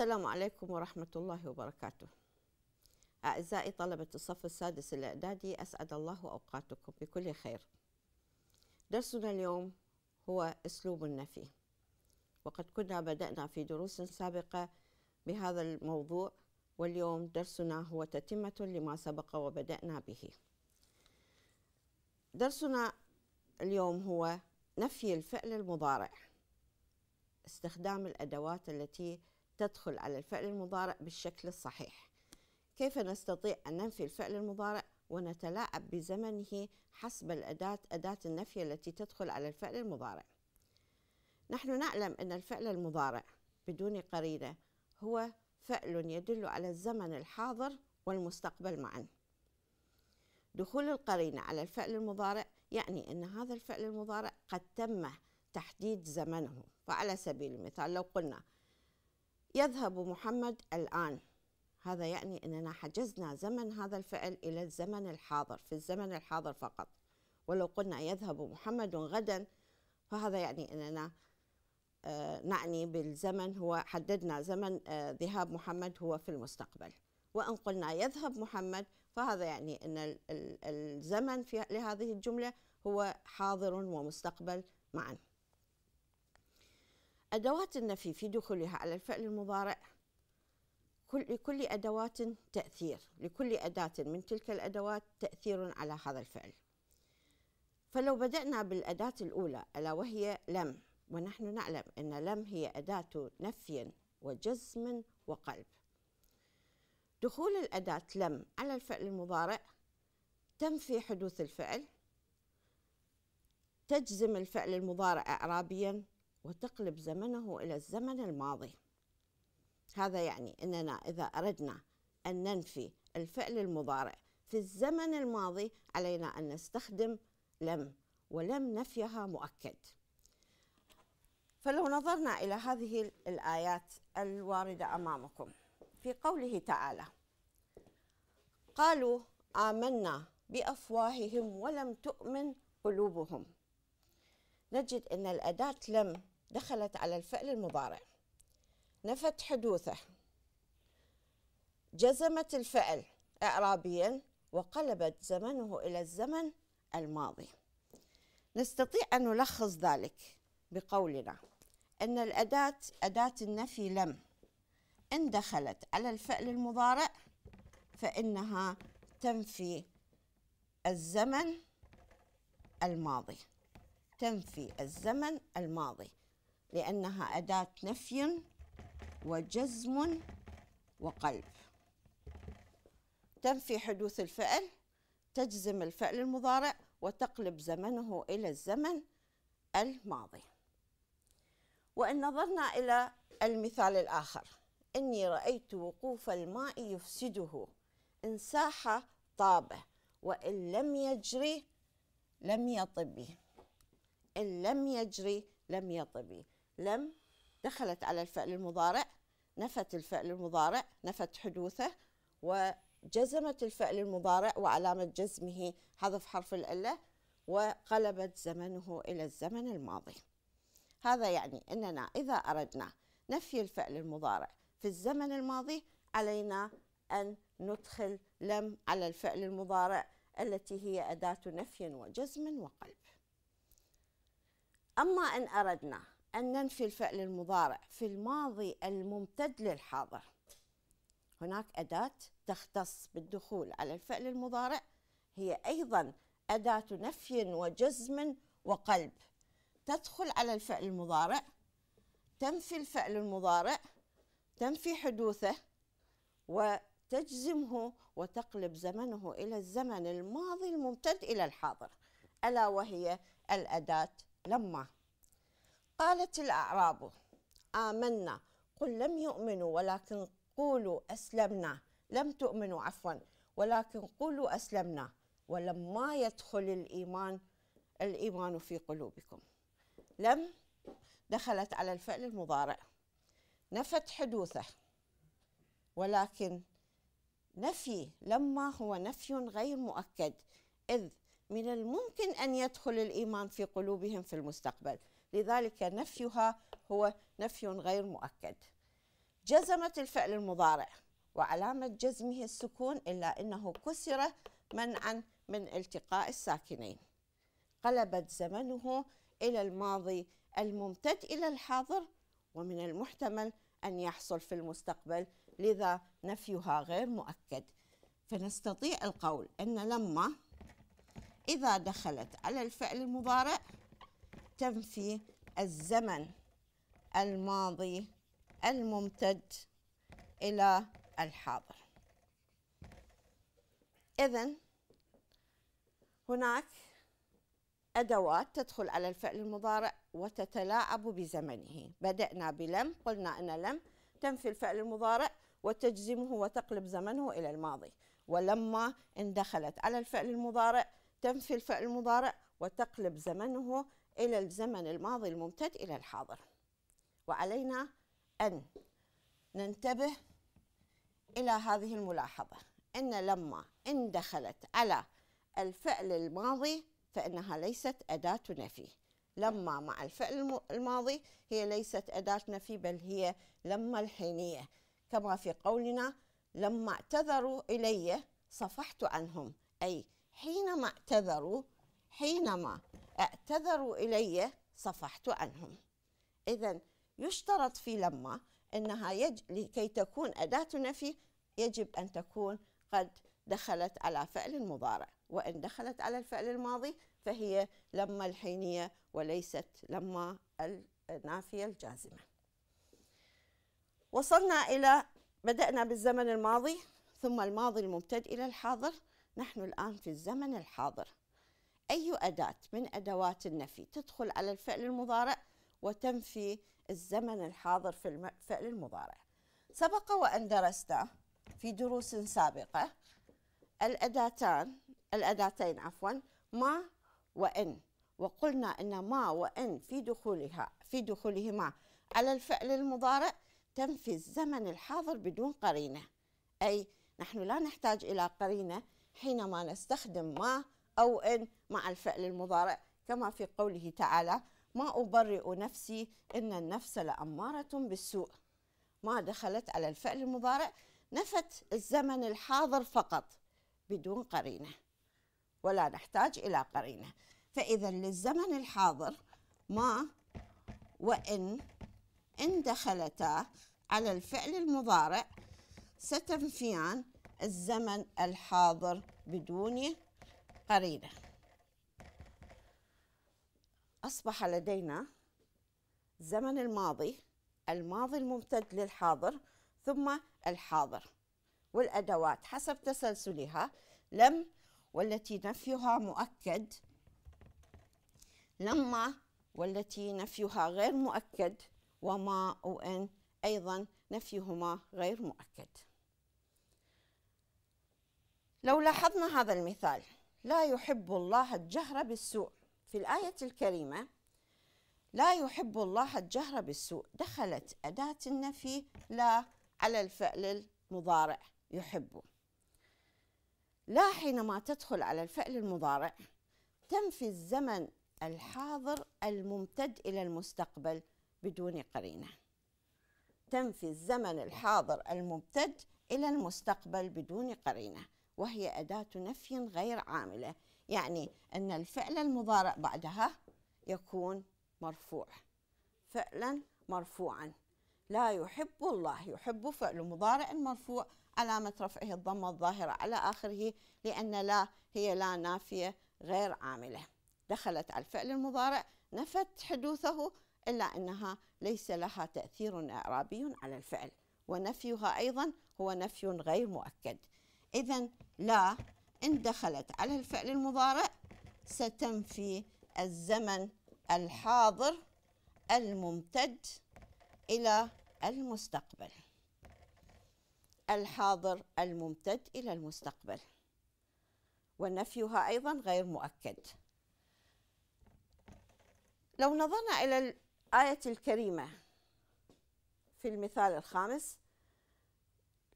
السلام عليكم ورحمة الله وبركاته أعزائي طلبة الصف السادس الإعدادي أسعد الله أوقاتكم بكل خير درسنا اليوم هو أسلوب النفي وقد كنا بدأنا في دروس سابقة بهذا الموضوع واليوم درسنا هو تتمة لما سبق وبدأنا به درسنا اليوم هو نفي الفعل المضارع استخدام الأدوات التي تدخل على الفعل المضارع بالشكل الصحيح كيف نستطيع أن ننفي الفعل المضارع ونتلاعب بزمنه حسب الأداة أداة النفي التي تدخل على الفعل المضارع نحن نعلم أن الفعل المضارع بدون قرينة هو فعل يدل على الزمن الحاضر والمستقبل معا دخول القرينة على الفعل المضارع يعني أن هذا الفعل المضارع قد تم تحديد زمنه فعلى سبيل المثال لو قلنا يذهب محمد الآن هذا يعني أننا حجزنا زمن هذا الفعل إلى الزمن الحاضر في الزمن الحاضر فقط ولو قلنا يذهب محمد غدا فهذا يعني أننا آه، نعني بالزمن هو حددنا زمن آه، ذهاب محمد هو في المستقبل وإن قلنا يذهب محمد فهذا يعني أن الزمن في لهذه الجملة هو حاضر ومستقبل معاً أدوات النفي في دخولها على الفعل المضارع كل لكل أدوات تأثير لكل أداة من تلك الأدوات تأثير على هذا الفعل فلو بدأنا بالأداة الأولى ألا وهي لم ونحن نعلم أن لم هي أداة نفي وجزم وقلب دخول الأداة لم على الفعل المضارع تنفي حدوث الفعل تجزم الفعل المضارع إعرابيا وتقلب زمنه إلى الزمن الماضي هذا يعني أننا إذا أردنا أن ننفي الفعل المضارع في الزمن الماضي علينا أن نستخدم لم ولم نفيها مؤكد فلو نظرنا إلى هذه الآيات الواردة أمامكم في قوله تعالى قالوا آمنا بأفواههم ولم تؤمن قلوبهم نجد أن الأداة لم دخلت على الفعل المضارع نفت حدوثه جزمت الفعل إعرابيا وقلبت زمنه إلى الزمن الماضي نستطيع أن نلخص ذلك بقولنا أن الأداة أداة النفي لم إن دخلت على الفعل المضارع فإنها تنفي الزمن الماضي تنفي الزمن الماضي لأنها أداة نفي وجزم وقلب تنفي حدوث الفعل تجزم الفعل المضارع وتقلب زمنه إلى الزمن الماضي وإن نظرنا إلى المثال الآخر إني رأيت وقوف الماء يفسده إن ساح طابه وإن لم يجري لم يطبي إن لم يجري لم يطبي لم دخلت على الفعل المضارع نفت الفعل المضارع نفت حدوثه وجزمت الفعل المضارع وعلامة جزمه حذف حرف العلة وقلبت زمنه إلى الزمن الماضي هذا يعني أننا إذا أردنا نفي الفعل المضارع في الزمن الماضي علينا أن ندخل لم على الفعل المضارع التي هي أداة نفي وجزم وقلب أما إن أردنا أن ننفي الفعل المضارع في الماضي الممتد للحاضر هناك أداة تختص بالدخول على الفعل المضارع هي أيضا أداة نفي وجزم وقلب تدخل على الفعل المضارع تنفي الفعل المضارع تنفي حدوثه وتجزمه وتقلب زمنه إلى الزمن الماضي الممتد إلى الحاضر ألا وهي الأداة لما قالت الأعراب آمنا قل لم يؤمنوا ولكن قولوا أسلمنا لم تؤمنوا عفوا ولكن قولوا أسلمنا ولما يدخل الإيمان الإيمان في قلوبكم لم دخلت على الفعل المضارع نفت حدوثه ولكن نفي لما هو نفي غير مؤكد إذ من الممكن أن يدخل الإيمان في قلوبهم في المستقبل لذلك نفيها هو نفي غير مؤكد جزمت الفعل المضارع وعلامة جزمه السكون إلا أنه كسر منعا من التقاء الساكنين قلبت زمنه إلى الماضي الممتد إلى الحاضر ومن المحتمل أن يحصل في المستقبل لذا نفيها غير مؤكد فنستطيع القول أن لما إذا دخلت على الفعل المضارع تنفي الزمن الماضي الممتد إلى الحاضر إذا هناك أدوات تدخل على الفعل المضارع وتتلاعب بزمنه بدأنا بلم قلنا أن لم تنفي الفعل المضارع وتجزمه وتقلب زمنه إلى الماضي ولما اندخلت على الفعل المضارع تنفي الفعل المضارع وتقلب زمنه إلى الزمن الماضي الممتد إلى الحاضر وعلينا أن ننتبه إلى هذه الملاحظة أن لما إن دخلت على الفعل الماضي فإنها ليست أداة نفي لما مع الفعل الماضي هي ليست أداة نفي بل هي لما الحينية كما في قولنا لما اعتذروا إلي صفحت عنهم أي حينما اعتذروا حينما اعتذروا إلي صفحت عنهم إذا يشترط في لما أنها يج... لكي تكون أداة نفي يجب أن تكون قد دخلت على فعل مضارع وإن دخلت على الفعل الماضي فهي لما الحينية وليست لما النافية الجازمة وصلنا إلى بدأنا بالزمن الماضي ثم الماضي الممتد إلى الحاضر نحن الآن في الزمن الحاضر أي أداة من أدوات النفي تدخل على الفعل المضارع وتنفي الزمن الحاضر في الفعل المضارع سبق وأن درست في دروس سابقة الأداتان الأداتين عفوا ما وإن وقلنا أن ما وإن في دخولها في دخولهما على الفعل المضارع تنفي الزمن الحاضر بدون قرينة أي نحن لا نحتاج إلى قرينة حينما نستخدم ما أو إن مع الفعل المضارع كما في قوله تعالى ما أبرئ نفسي إن النفس لأمارة بالسوء ما دخلت على الفعل المضارع نفت الزمن الحاضر فقط بدون قرينة ولا نحتاج إلى قرينة فإذا للزمن الحاضر ما وإن إن دخلتا على الفعل المضارع ستنفيان الزمن الحاضر بدون قرينة أصبح لدينا زمن الماضي الماضي الممتد للحاضر ثم الحاضر والأدوات حسب تسلسلها لم والتي نفيها مؤكد لما والتي نفيها غير مؤكد وما وإن أيضا نفيهما غير مؤكد لو لاحظنا هذا المثال لا يحب الله الجهر بالسوء في الآية الكريمة لا يحب الله الجهر بالسوء دخلت أداة النفي لا على الفعل المضارع يحب لا حينما تدخل على الفعل المضارع تنفي الزمن الحاضر الممتد إلى المستقبل بدون قرينة تنفي الزمن الحاضر الممتد إلى المستقبل بدون قرينة وهي أداة نفي غير عاملة يعني أن الفعل المضارع بعدها يكون مرفوع فعلا مرفوعا لا يحب الله يحب فعل مضارع مرفوع علامة رفعه الضمة الظاهرة على آخره لأن لا هي لا نافية غير عاملة دخلت على الفعل المضارع نفت حدوثه إلا أنها ليس لها تأثير إعرابي على الفعل ونفيها أيضا هو نفي غير مؤكد إذا لا إن دخلت على الفعل المضارع ستنفي الزمن الحاضر الممتد إلى المستقبل الحاضر الممتد إلى المستقبل ونفيها أيضا غير مؤكد لو نظرنا إلى الآية الكريمة في المثال الخامس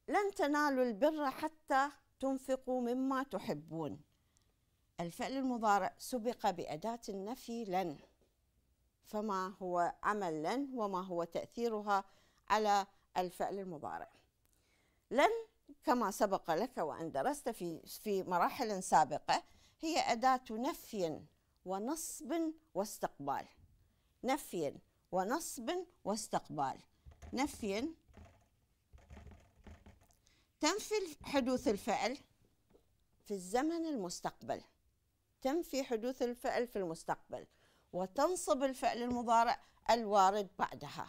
لن تنالوا البر حتى تنفقوا مما تحبون الفعل المضارع سبق بأداة النفي لن فما هو عمل لن وما هو تأثيرها على الفعل المضارع لن كما سبق لك وأن درست في, في مراحل سابقة هي أداة نفي ونصب واستقبال نفي ونصب واستقبال نفي تنفي حدوث الفعل في الزمن المستقبل تنفي حدوث الفعل في المستقبل وتنصب الفعل المضارع الوارد بعدها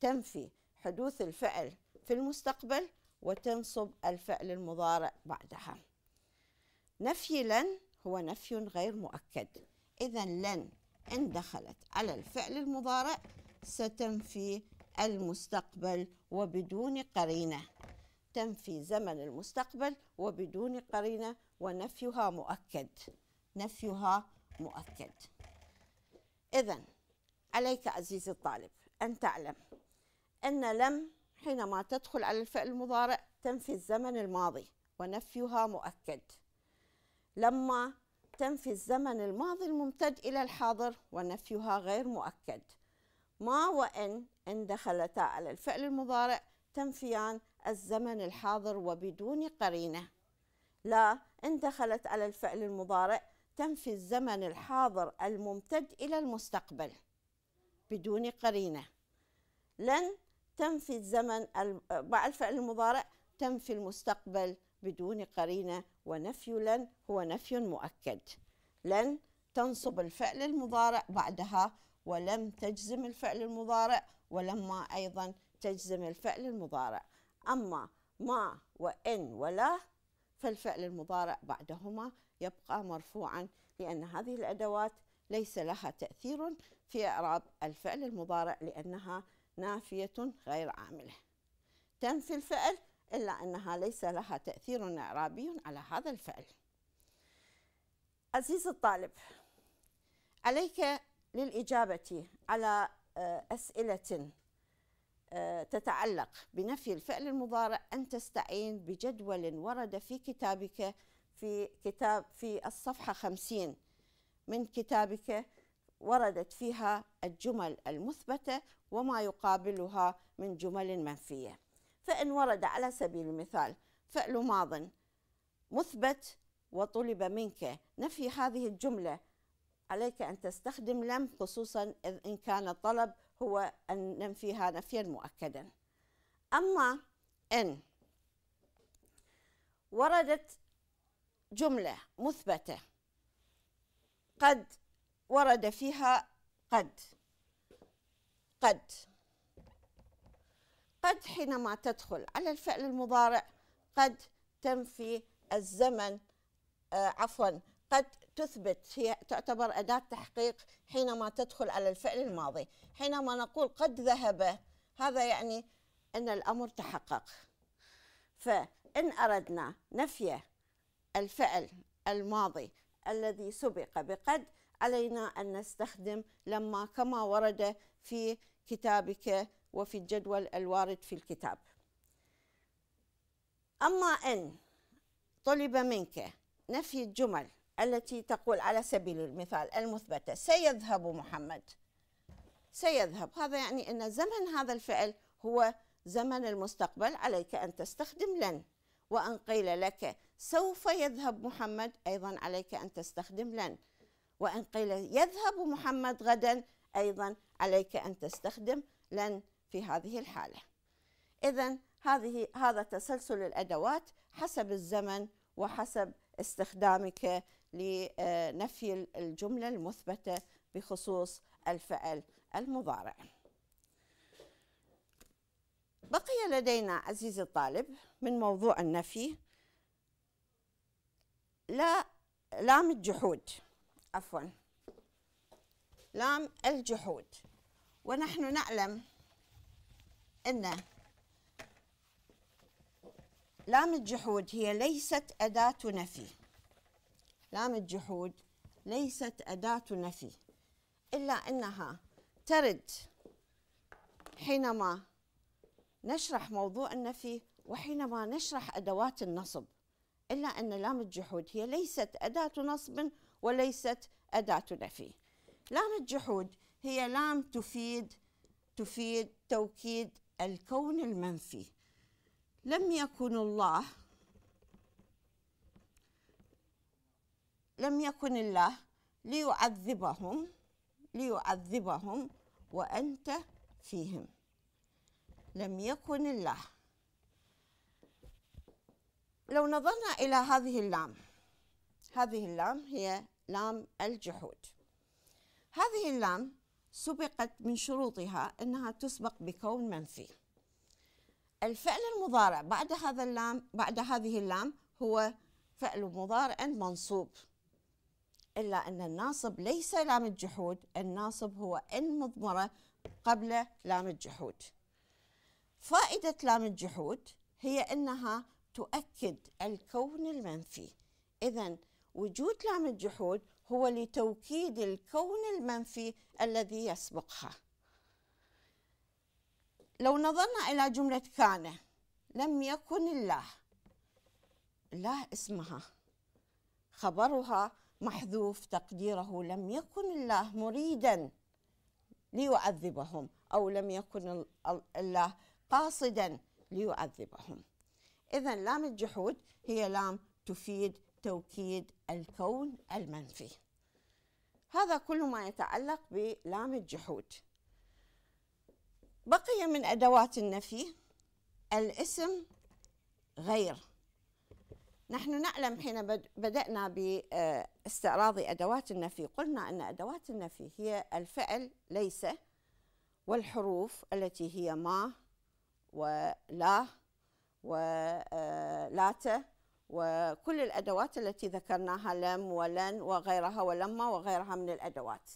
تنفي حدوث الفعل في المستقبل وتنصب الفعل المضارع بعدها نفي لن هو نفي غير مؤكد إذا لن إن دخلت على الفعل المضارع ستنفي المستقبل وبدون قرينه تنفي زمن المستقبل وبدون قرينة ونفيها مؤكد نفيها مؤكد إذا عليك عزيزي الطالب أن تعلم أن لم حينما تدخل على الفعل المضارع تنفي الزمن الماضي ونفيها مؤكد لما تنفي الزمن الماضي الممتد إلى الحاضر ونفيها غير مؤكد ما وإن إن دخلتا على الفعل المضارع تنفيان الزمن الحاضر وبدون قرينة لا إن دخلت على الفعل المضارع تنفي الزمن الحاضر الممتد إلى المستقبل بدون قرينة لن تنفي الزمن مع الفعل المضارع تنفي المستقبل بدون قرينة ونفي لن هو نفي مؤكد لن تنصب الفعل المضارع بعدها ولم تجزم الفعل المضارع ولما أيضا تجزم الفعل المضارع أما ما وإن ولا فالفعل المضارع بعدهما يبقى مرفوعا لأن هذه الأدوات ليس لها تأثير في إعراب الفعل المضارع لأنها نافية غير عاملة تنفي الفعل إلا أنها ليس لها تأثير إعرابي على هذا الفعل عزيز الطالب عليك للإجابة على آه، أسئلة تتعلق بنفي الفعل المضارع أن تستعين بجدول ورد في كتابك في كتاب في الصفحة 50 من كتابك وردت فيها الجمل المثبتة وما يقابلها من جمل منفية فإن ورد على سبيل المثال فعل ماض مثبت وطلب منك نفي هذه الجملة عليك أن تستخدم لم خصوصا إذ إن كان طلب هو أن ننفيها نفيا مؤكدا أما إن وردت جملة مثبتة قد ورد فيها قد قد قد حينما تدخل على الفعل المضارع قد تنفي الزمن آه، عفوا قد تثبت هي تعتبر أداة تحقيق حينما تدخل على الفعل الماضي حينما نقول قد ذهب هذا يعني أن الأمر تحقق فإن أردنا نفي الفعل الماضي الذي سبق بقد علينا أن نستخدم لما كما ورد في كتابك وفي الجدول الوارد في الكتاب أما إن طلب منك نفي الجمل التي تقول على سبيل المثال المثبتة سيذهب محمد سيذهب هذا يعني أن زمن هذا الفعل هو زمن المستقبل عليك أن تستخدم لن وأن قيل لك سوف يذهب محمد أيضا عليك أن تستخدم لن وإن قيل يذهب محمد غدا أيضا عليك أن تستخدم لن في هذه الحالة إذا هذه هذا تسلسل الأدوات حسب الزمن وحسب استخدامك لنفي الجملة المثبتة بخصوص الفعل المضارع بقي لدينا عزيزي الطالب من موضوع النفي لا لام الجحود عفوا لام الجحود ونحن نعلم أن لام الجحود هي ليست أداة نفي لام الجحود ليست أداة نفي إلا أنها ترد حينما نشرح موضوع النفي وحينما نشرح أدوات النصب إلا أن لام الجحود هي ليست أداة نصب وليست أداة نفي لام الجحود هي لام تفيد تفيد توكيد الكون المنفي لم يكن الله لم يكن الله ليعذبهم ليعذبهم وأنت فيهم لم يكن الله لو نظرنا إلى هذه اللام هذه اللام هي لام الجحود هذه اللام سبقت من شروطها أنها تسبق بكون منفي الفعل المضارع بعد هذا اللام بعد هذه اللام هو فعل مضارع منصوب إلا أن الناصب ليس لام الجحود الناصب هو إن مضمرة قبل لام الجحود فائدة لام الجحود هي أنها تؤكد الكون المنفي إذا وجود لام الجحود هو لتوكيد الكون المنفي الذي يسبقها لو نظرنا إلى جملة كان لم يكن الله الله اسمها خبرها محذوف تقديره لم يكن الله مريدا ليعذبهم او لم يكن الله قاصدا ليعذبهم اذا لام الجحود هي لام تفيد توكيد الكون المنفي هذا كل ما يتعلق بلام الجحود بقي من ادوات النفي الاسم غير نحن نعلم حين بدأنا باستعراض آه، أدوات النفي قلنا أن أدوات النفي هي الفعل ليس والحروف التي هي ما ولا ولات آه، وكل الأدوات التي ذكرناها لم ولن وغيرها ولما وغيرها من الأدوات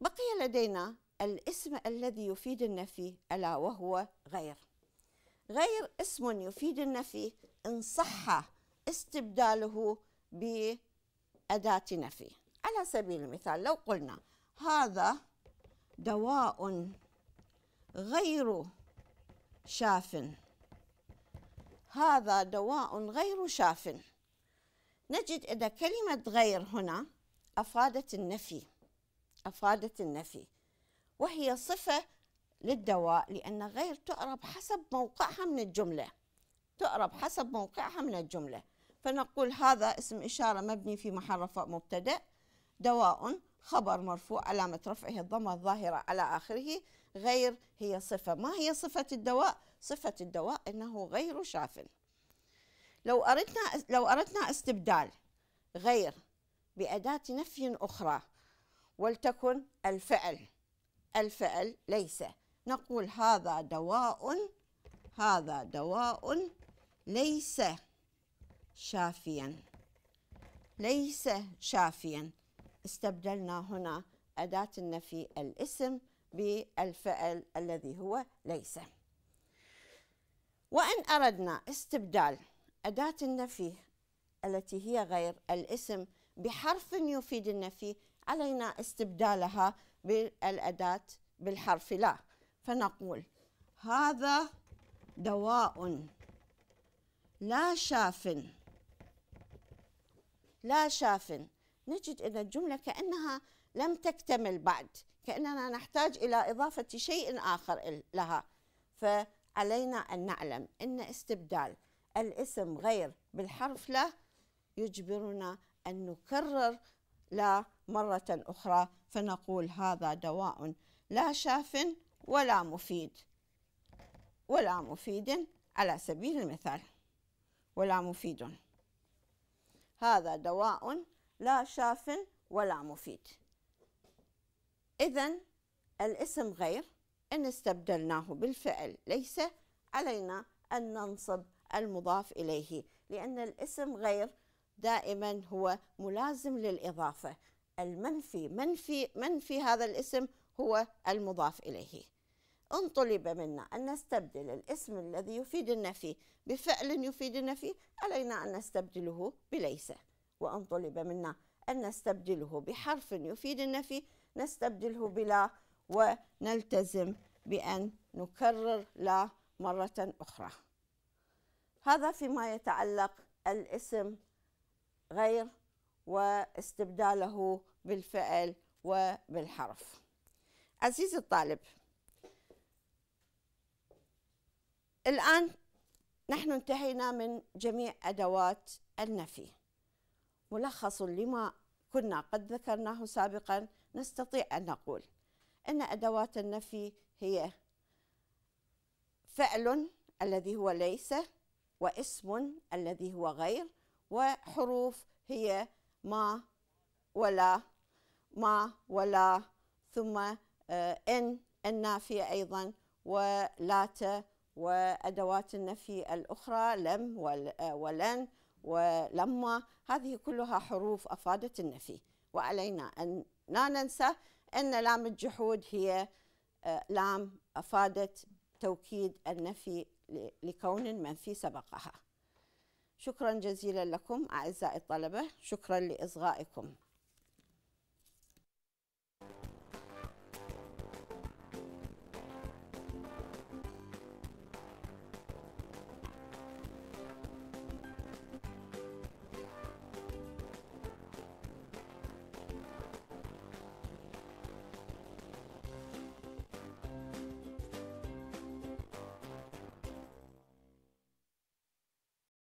بقي لدينا الاسم الذي يفيد النفي ألا وهو غير غير اسم يفيد النفي إن صح استبداله بأداة نفي على سبيل المثال لو قلنا هذا دواء غير شاف هذا دواء غير شاف نجد إذا كلمة غير هنا أفادت النفي أفادت النفي وهي صفة للدواء لأن غير تعرب حسب موقعها من الجملة تعرب حسب موقعها من الجمله فنقول هذا اسم إشارة مبني في محل رفع مبتدأ دواء خبر مرفوع علامة رفعه الضمة الظاهرة على آخره غير هي صفة ما هي صفة الدواء؟ صفة الدواء أنه غير شاف لو أردنا, لو أردنا استبدال غير بأداة نفي أخرى ولتكن الفعل الفعل ليس نقول هذا دواء هذا دواء ليس شافيا ليس شافيا استبدلنا هنا أداة النفي الاسم بالفعل الذي هو ليس وإن أردنا استبدال أداة النفي التي هي غير الاسم بحرف يفيد النفي علينا استبدالها بالأداة بالحرف لا فنقول هذا دواء لا شاف لا شافن نجد أن الجملة كأنها لم تكتمل بعد كأننا نحتاج إلى إضافة شيء آخر لها فعلينا أن نعلم أن استبدال الاسم غير بالحرف لا يجبرنا أن نكرر لا مرة أخرى فنقول هذا دواء لا شاف ولا مفيد ولا مفيد على سبيل المثال ولا مفيد هذا دواء لا شاف ولا مفيد إذا الاسم غير إن استبدلناه بالفعل ليس علينا أن ننصب المضاف إليه لأن الاسم غير دائما هو ملازم للإضافة المنفي منفي منفي هذا الاسم هو المضاف إليه إن طلب منا أن نستبدل الاسم الذي يفيد النفي بفعل يفيد النفي علينا أن نستبدله بليس وإن طلب منا أن نستبدله بحرف يفيد النفي نستبدله بلا ونلتزم بأن نكرر لا مرة أخرى هذا فيما يتعلق الاسم غير واستبداله بالفعل وبالحرف عزيزي الطالب الآن نحن انتهينا من جميع أدوات النفي ملخص لما كنا قد ذكرناه سابقا نستطيع أن نقول أن أدوات النفي هي فعل الذي هو ليس واسم الذي هو غير وحروف هي ما ولا ما ولا ثم آه، إن النافية أيضا ولات وأدوات النفي الأخرى لم آه، ولن ولما هذه كلها حروف أفادت النفي وعلينا أن لا ننسى أن لام الجحود هي آه، لام أفادت توكيد النفي لكون منفي سبقها شكرا جزيلا لكم أعزائي الطلبة شكرا لإصغائكم